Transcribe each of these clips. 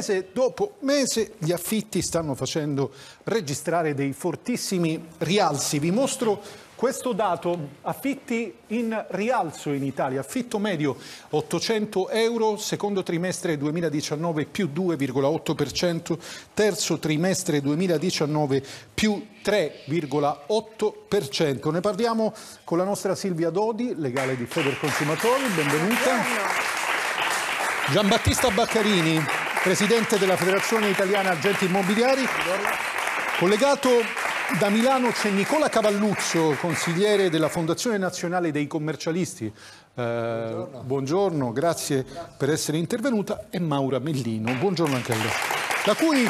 mese dopo mese gli affitti stanno facendo registrare dei fortissimi rialzi. Vi mostro questo dato, affitti in rialzo in Italia, affitto medio 800 euro, secondo trimestre 2019 più 2,8%, terzo trimestre 2019 più 3,8%. Ne parliamo con la nostra Silvia Dodi, legale di Feder Consumatori, benvenuta. Gian Battista Baccarini, presidente della Federazione Italiana Agenti Immobiliari. Collegato da Milano c'è Nicola Cavalluzzo, consigliere della Fondazione Nazionale dei Commercialisti. Eh, buongiorno. buongiorno. grazie per essere intervenuta. E Maura Mellino, buongiorno anche a lei. Da cui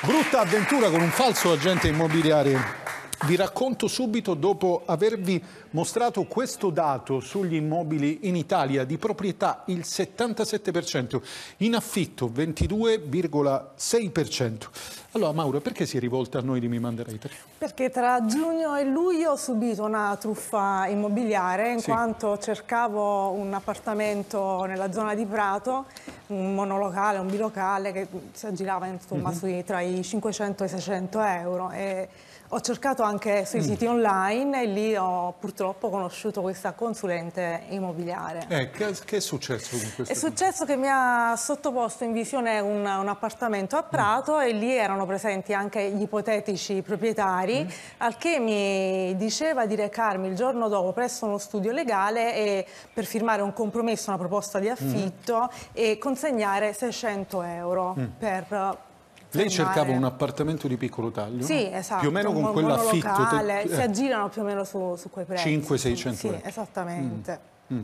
brutta avventura con un falso agente immobiliare vi racconto subito dopo avervi mostrato questo dato sugli immobili in Italia di proprietà il 77%, in affitto 22,6%. Allora Mauro, perché si è rivolta a noi di Mi 3? Perché tra giugno e luglio ho subito una truffa immobiliare in sì. quanto cercavo un appartamento nella zona di Prato, un monolocale, un bilocale che si aggirava insomma, mm -hmm. sui, tra i 500 e i 600 euro. E ho cercato anche sui mm. siti online e lì ho purtroppo conosciuto questa consulente immobiliare. Eh, che, che, è successo con questo? È successo che mi ha sottoposto in visione un, un appartamento a Prato mm. e lì erano presenti anche gli ipotetici proprietari, mm. al che mi diceva di recarmi il giorno dopo presso uno studio legale per firmare un compromesso, una proposta di mm. affitto e consegnare 600 euro mm. per lei cercava un appartamento di piccolo taglio? Sì, esatto. Più o meno con quell'affitto? Locale, te... eh. Si aggirano più o meno su, su quei prezzi. 5-600 Sì, esattamente. Mm. Mm.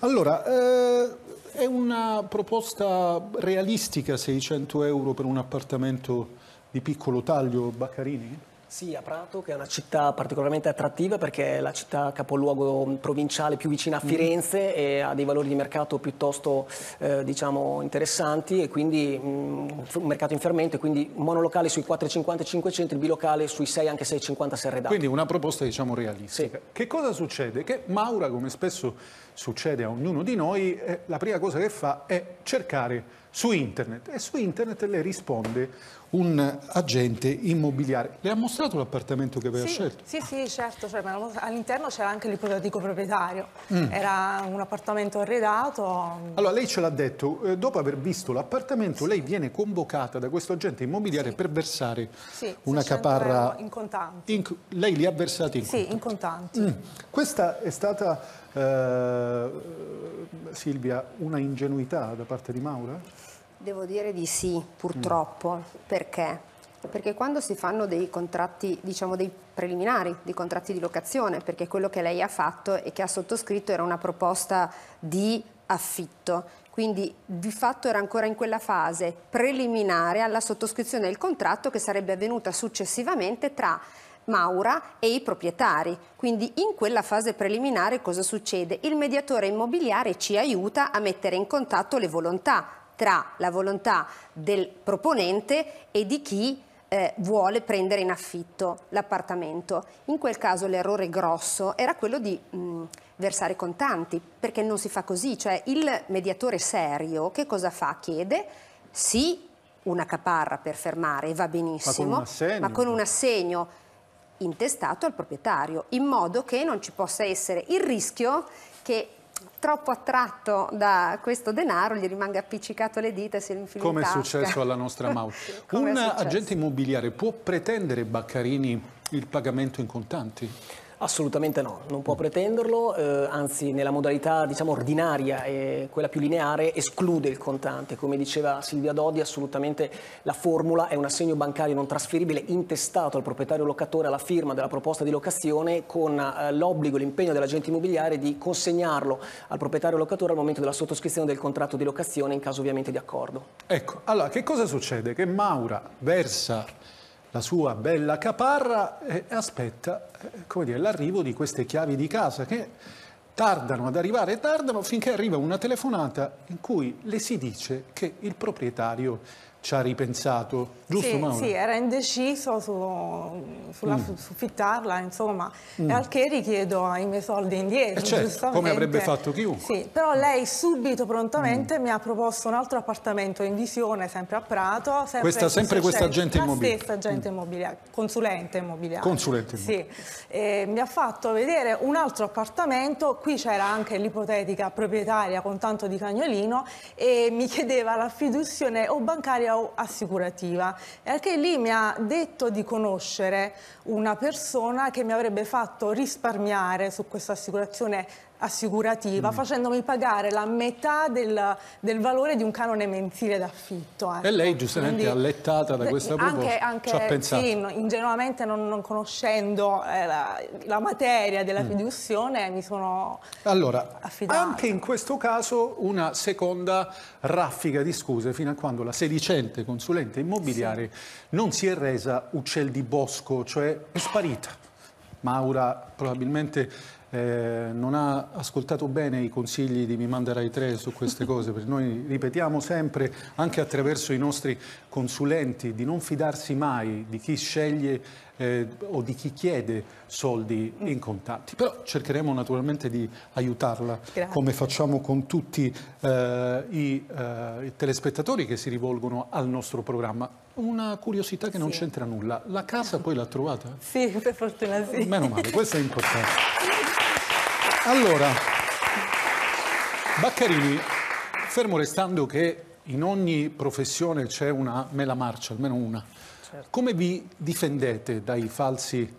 Allora, eh, è una proposta realistica 600 euro per un appartamento di piccolo taglio, Baccarini? Sì, a Prato, che è una città particolarmente attrattiva perché è la città capoluogo mm, provinciale più vicina a mhm. Firenze e ha dei valori di mercato piuttosto eh, diciamo, interessanti e quindi un mm, mercato in fermento, quindi monolocale sui 4,50 500, il bilocale sui 6 anche 6,50 serredato. Quindi una proposta diciamo realistica. Sì. Che cosa succede? Che Maura, come spesso succede a ognuno di noi, eh, la prima cosa che fa è cercare su internet e su internet le risponde un agente immobiliare. Le ha mostrato l'appartamento che aveva sì, scelto? Sì, sì, certo, cioè, all'interno c'era anche l'ipotetico proprietario, mm. era un appartamento arredato. Allora lei ce l'ha detto, eh, dopo aver visto l'appartamento sì. lei viene convocata da questo agente immobiliare sì. per versare una cioè, caparra... in contanti. In, lei li ha versati in contanti? Sì, in contanti. Mm. Questa è stata eh, Silvia, una ingenuità da parte di Maura? Devo dire di sì, purtroppo. Mm. Perché? Perché quando si fanno dei contratti, diciamo dei preliminari, dei contratti di locazione, perché quello che lei ha fatto e che ha sottoscritto era una proposta di affitto, quindi di fatto era ancora in quella fase preliminare alla sottoscrizione del contratto che sarebbe avvenuta successivamente tra Maura e i proprietari. Quindi in quella fase preliminare cosa succede? Il mediatore immobiliare ci aiuta a mettere in contatto le volontà tra la volontà del proponente e di chi eh, vuole prendere in affitto l'appartamento. In quel caso l'errore grosso era quello di mh, versare contanti, perché non si fa così, cioè il mediatore serio che cosa fa? Chiede sì una caparra per fermare, va benissimo, ma con un assegno, con un assegno intestato al proprietario, in modo che non ci possa essere il rischio che troppo attratto da questo denaro gli rimanga appiccicato le dita e se lo infila Come è successo alla nostra Mau. Un agente immobiliare può pretendere Baccarini il pagamento in contanti? Assolutamente no, non può pretenderlo, eh, anzi nella modalità diciamo, ordinaria e quella più lineare esclude il contante, come diceva Silvia Dodi assolutamente la formula è un assegno bancario non trasferibile intestato al proprietario locatore alla firma della proposta di locazione con eh, l'obbligo, l'impegno dell'agente immobiliare di consegnarlo al proprietario locatore al momento della sottoscrizione del contratto di locazione in caso ovviamente di accordo. Ecco, allora che cosa succede? Che Maura versa la sua bella caparra e eh, aspetta eh, l'arrivo di queste chiavi di casa che tardano ad arrivare, tardano finché arriva una telefonata in cui le si dice che il proprietario ci ha ripensato, giusto sì, Maura? Sì, era indeciso su, sulla mm. suffittarla, insomma, mm. e Alcheri chiedo i miei soldi indietro, eh certo, come avrebbe fatto chiunque. Sì, però lei subito, prontamente, mm. mi ha proposto un altro appartamento in visione, sempre a Prato. Sempre questa, sempre questa agente immobiliare? La stessa agente mm. immobiliare, consulente immobiliare. Consulente immobiliare. Sì, e mi ha fatto vedere un altro appartamento, qui c'era anche l'ipotetica proprietaria con tanto di cagnolino e mi chiedeva la fiduzione o bancaria assicurativa. E anche lì mi ha detto di conoscere una persona che mi avrebbe fatto risparmiare su questa assicurazione assicurativa, mm. facendomi pagare la metà del, del, valore di un canone mensile d'affitto. Ecco. E lei giustamente Quindi, allettata da questa proposta anche, ci ha pensato. Sì, ingenuamente non, non conoscendo eh, la, la, materia della fiduzione mm. mi sono allora, affidata. Anche in questo caso una seconda raffica di scuse fino a quando la sedicente consulente immobiliare sì. non si è resa uccel di bosco, cioè è sparita. Maura probabilmente eh, non ha ascoltato bene i consigli di Mi Manderai 3 su queste cose, perché noi ripetiamo sempre, anche attraverso i nostri consulenti, di non fidarsi mai di chi sceglie eh, o di chi chiede soldi mm. in contanti. Però cercheremo naturalmente di aiutarla, Grazie. come facciamo con tutti eh, i, eh, i, telespettatori che si rivolgono al nostro programma. Una curiosità che non c'entra nulla, la casa poi l'ha trovata? Sì, per fortuna sì. Meno male, questo è importante. Allora, Baccarini, fermo restando che in ogni professione c'è una mela marcia, almeno una, certo. come vi difendete dai falsi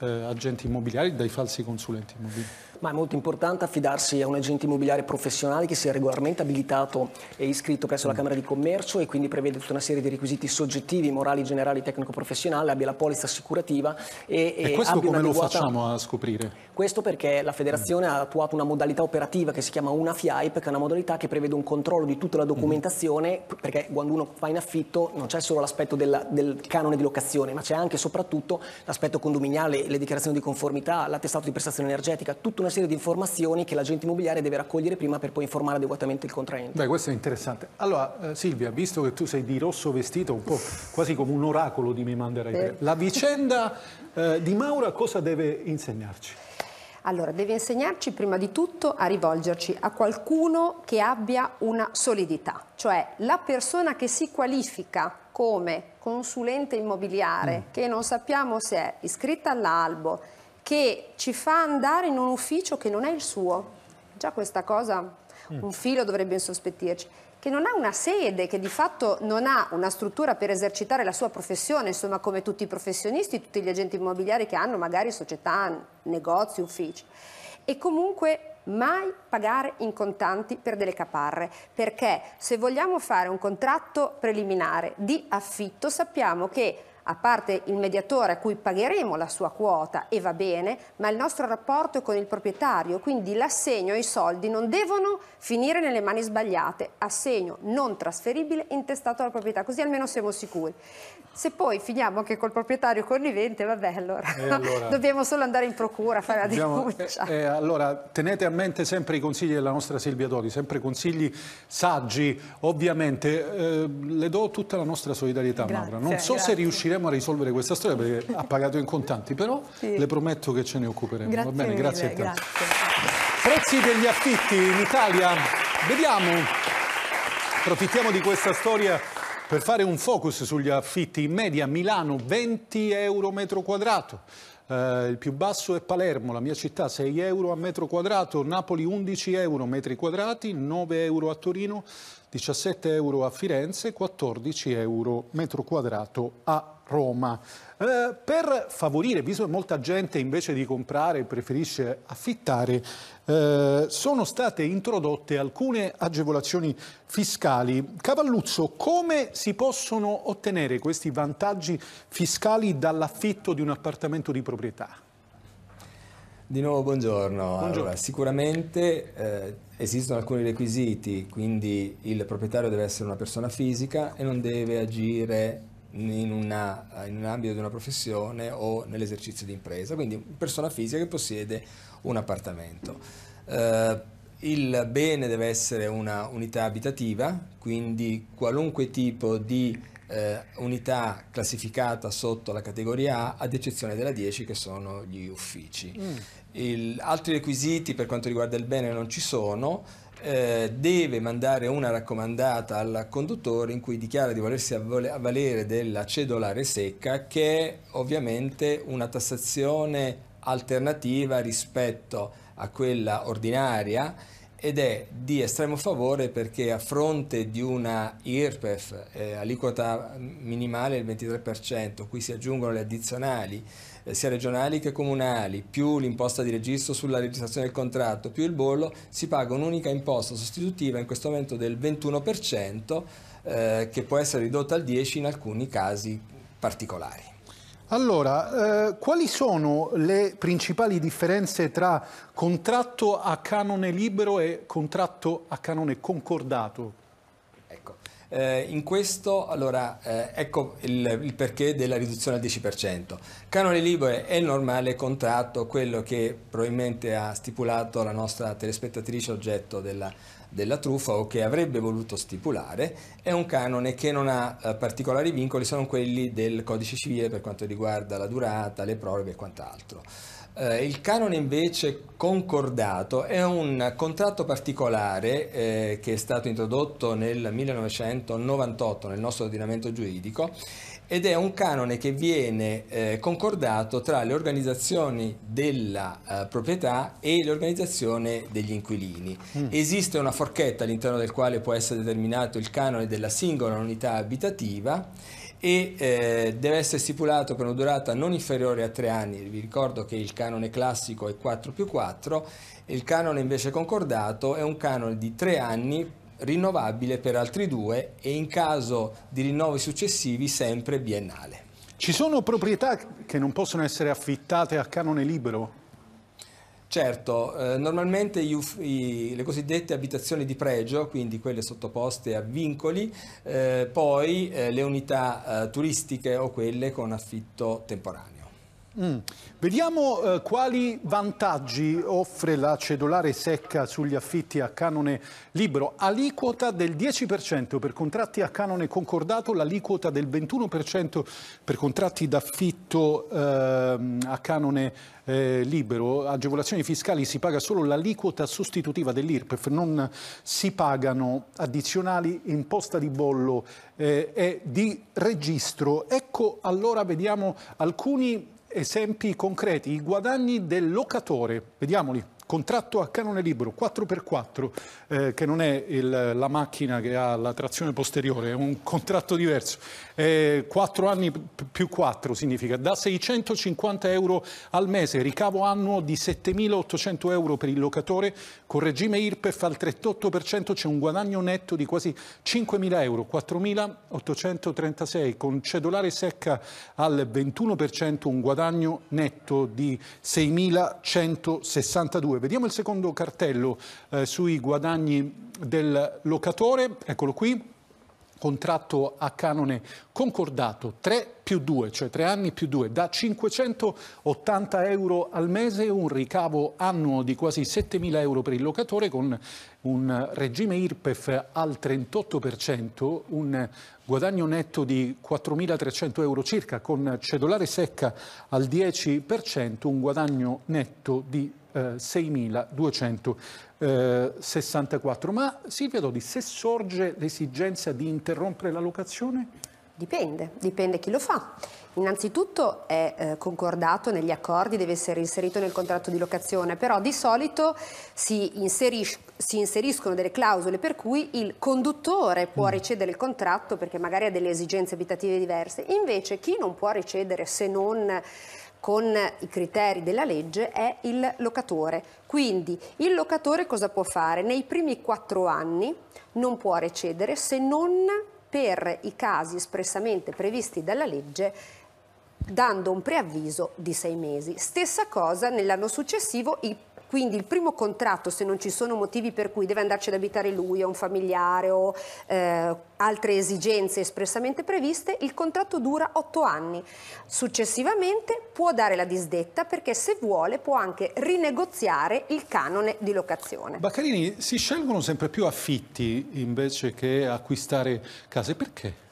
eh, agenti immobiliari, dai falsi consulenti immobiliari? Ma è molto importante affidarsi a un agente immobiliare professionale che sia regolarmente abilitato e iscritto presso la mm. Camera di Commercio e quindi prevede tutta una serie di requisiti soggettivi, morali, generali, tecnico professionale abbia la polizza assicurativa e, e, e questo come lo facciamo a scoprire? Questo perché la federazione mm. ha attuato una modalità operativa che si chiama una FIAIP, che è una modalità che prevede un controllo di tutta la mm-hmm. documentazione, mm. perché quando uno fa in affitto non c'è solo l'aspetto del, del canone di locazione, ma c'è anche e soprattutto l'aspetto condominiale, le dichiarazioni di conformità, l'attestato di prestazione energetica, tutta una una serie di informazioni che l'agente immobiliare deve raccogliere prima per poi informare adeguatamente il contraente. Beh, questo è interessante. Allora, eh, Silvia, visto che tu sei di rosso vestito, un po' quasi come un oracolo di mi manderai eh. la vicenda eh, di Maura cosa deve insegnarci? Allora, deve insegnarci prima di tutto a rivolgerci a qualcuno che abbia una solidità, cioè la persona che si qualifica come consulente immobiliare, mm. che non sappiamo se è iscritta all'albo, che ci fa andare in un ufficio che non è il suo. Già questa cosa, mm. un filo dovrebbe insospettirci che non ha una sede, che di fatto non ha una struttura per esercitare la sua professione, insomma come tutti i professionisti, tutti gli agenti immobiliari che hanno magari società, negozi, uffici. E comunque mai pagare in contanti per delle caparre, perché se vogliamo fare un contratto preliminare di affitto sappiamo che a parte il mediatore a cui pagheremo la sua quota e va bene, ma il nostro rapporto è con il proprietario, quindi l'assegno e i soldi non devono finire nelle mani sbagliate, assegno non trasferibile intestato alla proprietà, così almeno siamo sicuri. Se poi finiamo anche col proprietario connivente, vabbè allora, allora dobbiamo solo andare in procura, a fare la diciamo, denuncia. Eh, eh, allora tenete a mente sempre i consigli della nostra Silvia Dori, sempre consigli saggi, ovviamente eh, le do tutta la nostra solidarietà Maura, non so grazie. se riusciremo Proveremo a risolvere questa storia perché ha pagato in contanti, però sì. le prometto che ce ne occuperemo. Grazie Va bene, mille, grazie a te. Grazie. Prezzi degli affitti in Italia. Vediamo. Approfittiamo di questa storia per fare un focus sugli affitti. In media Milano 20 euro metro quadrato. Uh, il più basso è Palermo, la mia città, 6 euro a metro quadrato, Napoli 11 euro metri quadrati, 9 euro a Torino, 17 euro a Firenze, 14 euro metro quadrato a Roma. Eh, per favorire, visto che molta gente invece di comprare preferisce affittare, eh, sono state introdotte alcune agevolazioni fiscali. Cavalluzzo, come si possono ottenere questi vantaggi fiscali dall'affitto di un appartamento di proprietà? Di nuovo buongiorno. buongiorno. Allora, sicuramente eh, esistono alcuni requisiti, quindi il proprietario deve essere una persona fisica e non deve agire in, una, in, un ambito di una professione o nell'esercizio di impresa, quindi persona fisica che possiede un appartamento. Eh, il bene deve essere una unità abitativa, quindi qualunque tipo di eh, unità classificata sotto la categoria A, ad eccezione della 10 che sono gli uffici. Mm. Il, altri requisiti per quanto riguarda il bene non ci sono, eh, deve mandare una raccomandata al conduttore in cui dichiara di volersi avvalere della cedolare secca che è ovviamente una tassazione alternativa rispetto a quella ordinaria ed è di estremo favore perché a fronte di una IRPEF eh, aliquota minimale del 23%, qui si aggiungono le addizionali sia regionali che comunali, più l'imposta di registro sulla registrazione del contratto, più il bollo, si paga un'unica imposta sostitutiva in questo momento del 21% eh, che può essere ridotta al 10% in alcuni casi particolari. Allora, eh, quali sono le principali differenze tra contratto a canone libero e contratto a canone concordato? Eh, in questo, allora, eh, ecco il, il, perché della riduzione al 10%. Canone libero è il normale contratto, quello che probabilmente ha stipulato la nostra telespettatrice oggetto della, della truffa o che avrebbe voluto stipulare, è un canone che non ha eh, particolari vincoli, sono quelli del codice civile per quanto riguarda la durata, le proroghe e quant'altro. Eh, il canone invece concordato è un contratto particolare eh, che è stato introdotto nel 1998 nel nostro ordinamento giuridico ed è un canone che viene eh, concordato tra le organizzazioni della eh, proprietà e l'organizzazione degli inquilini. Mm. Esiste una forchetta all'interno del quale può essere determinato il canone della singola unità abitativa e eh, deve essere stipulato per una durata non inferiore a tre anni. Vi ricordo che il canone classico è 4 più 4, il canone invece concordato è un canone di tre anni rinnovabile per altri due e in caso di rinnovi successivi sempre biennale. Ci sono proprietà che non possono essere affittate a canone libero? Certo, eh, normalmente i, i, le cosiddette abitazioni di pregio, quindi quelle sottoposte a vincoli, eh, poi eh, le unità eh, turistiche o quelle con affitto temporaneo. Mm. Vediamo eh, quali vantaggi offre la cedolare secca sugli affitti a canone libero. Aliquota del 10% per contratti a canone concordato, l'aliquota del 21% per contratti d'affitto eh, a canone eh, libero. Agevolazioni fiscali si paga solo l'aliquota sostitutiva dell'IRPEF, non si pagano addizionali, imposta di bollo eh, e di registro. Ecco allora vediamo alcuni esempi concreti, i guadagni del locatore, vediamoli contratto a canone libero 4x4 eh, che non è il, la macchina che ha la trazione posteriore, è un contratto diverso, eh, 4 anni più 4 significa da 650 euro al mese, ricavo annuo di 7.800 euro per il locatore, con regime IRPEF al 38% c'è un guadagno netto di quasi 5.000 euro, 4.836, con cedolare secca al 21% un guadagno netto di 6.162 2. Vediamo il secondo cartello eh, sui guadagni del locatore, eccolo qui contratto a canone concordato 3 più 2, cioè 3 anni più 2, da 580 euro al mese, un ricavo annuo di quasi 7.000 euro per il locatore con un regime IRPEF al 38%, un guadagno netto di 4.300 euro circa con cedolare secca al 10%, un guadagno netto di 6.264. Eh, eh, Ma Silvia Dodi, se sorge l'esigenza di interrompere la locazione? Dipende, dipende chi lo fa. Innanzitutto è eh, concordato negli accordi, deve essere inserito nel contratto di locazione, però di solito si, inseris si inseriscono delle clausole per cui il conduttore può mm. ricevere il contratto perché magari ha delle esigenze abitative diverse, invece chi non può ricevere se non con i criteri della legge è il locatore. Quindi il locatore cosa può fare? Nei primi quattro anni non può recedere se non per i casi espressamente previsti dalla legge dando un preavviso di sei mesi. Stessa cosa nell'anno successivo i quindi il primo contratto, se non ci sono motivi per cui deve andarci ad abitare lui o un familiare o eh, altre esigenze espressamente previste, il contratto dura otto anni. Successivamente può dare la disdetta perché se vuole può anche rinegoziare il canone di locazione. Baccarini, si scelgono sempre più affitti invece che acquistare case, perché?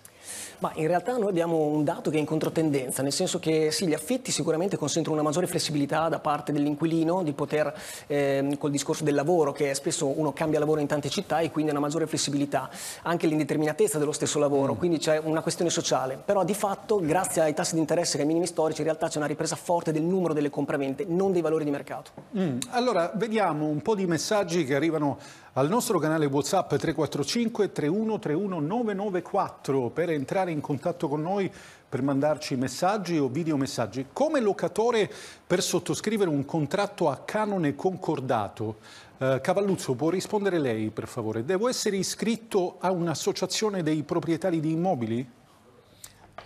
Ma in realtà noi abbiamo un dato che è in controtendenza, nel senso che sì, gli affitti sicuramente consentono una maggiore flessibilità da parte dell'inquilino di poter, eh, col discorso del lavoro, che spesso uno cambia lavoro in tante città e quindi una maggiore flessibilità, anche l'indeterminatezza dello stesso lavoro, mm. quindi c'è una questione sociale. Però di fatto, grazie ai tassi di interesse che ai minimi storici, in realtà c'è una ripresa forte del numero delle compravente, non dei valori di mercato. Mm. Allora, vediamo un po' di messaggi che arrivano al nostro canale WhatsApp 345 3131 994 per entrare in contatto con noi per mandarci messaggi o videomessaggi. Come locatore per sottoscrivere un contratto a canone concordato, eh, Cavalluzzo può rispondere lei per favore. Devo essere iscritto a un'associazione dei proprietari di immobili?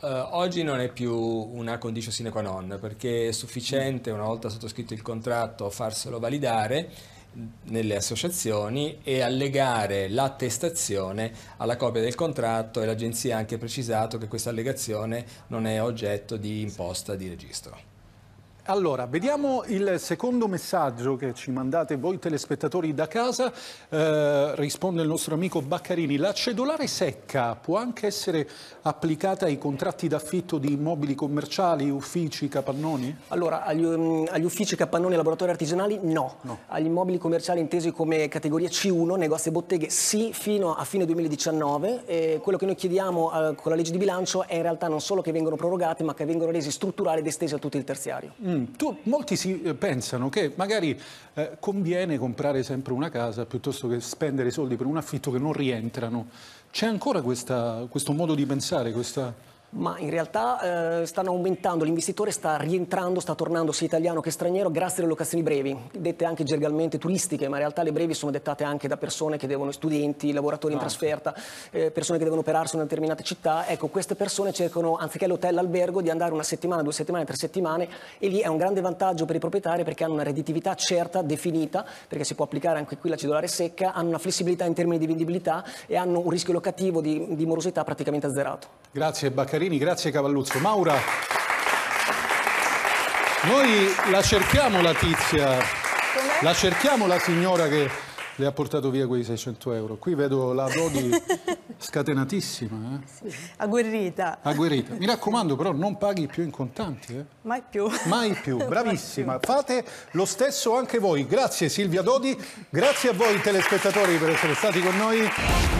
Uh, oggi non è più una condizione sine qua non perché è sufficiente una volta sottoscritto il contratto farselo validare nelle associazioni e allegare l'attestazione alla copia del contratto e l'agenzia ha anche precisato che questa allegazione non è oggetto di imposta di registro. Allora, vediamo il secondo messaggio che ci mandate voi telespettatori da casa. Eh, risponde il nostro amico Baccarini. La cedolare secca può anche essere applicata ai contratti d'affitto di immobili commerciali, uffici, capannoni? Allora, agli, um, agli uffici, capannoni e laboratori artigianali no. no. Agli immobili commerciali intesi come categoria C1, negozi e botteghe sì, fino a fine 2019. E quello che noi chiediamo eh, con la legge di bilancio è in realtà non solo che vengano prorogate, ma che vengano resi strutturali ed estesi a tutto il terziario. Mm. Mm, tu, molti si, eh, pensano che magari eh, conviene comprare sempre una casa piuttosto che spendere soldi per un affitto che non rientrano. C'è ancora questa, questo modo di pensare, questa... Ma in realtà eh, stanno aumentando, l'investitore sta rientrando, sta tornando sia italiano che straniero grazie alle locazioni brevi, dette anche gergalmente turistiche, ma in realtà le brevi sono dettate anche da persone che devono, studenti, lavoratori in ah, trasferta, eh, persone che devono operarsi in una determinata città. Ecco, queste persone cercano, anziché l'hotel, l'albergo, di andare una settimana, due settimane, tre settimane e lì è un grande vantaggio per i proprietari perché hanno una redditività certa, definita, perché si può applicare anche qui la cedolare secca, hanno una flessibilità in termini di vendibilità e hanno un rischio locativo di, di morosità praticamente azzerato. Grazie Baccari. Carini, grazie Cavalluzzo. Maura, noi la cerchiamo la tizia, la cerchiamo la signora che le ha portato via quei 600 euro. Qui vedo la Dodi scatenatissima. Eh? Sì. Agguerrita. Agguerrita. Mi raccomando però non paghi più in contanti. Eh? Mai più. Mai più, bravissima. Mai più. Fate lo stesso anche voi. Grazie Silvia Dodi, grazie a voi telespettatori per essere stati con noi.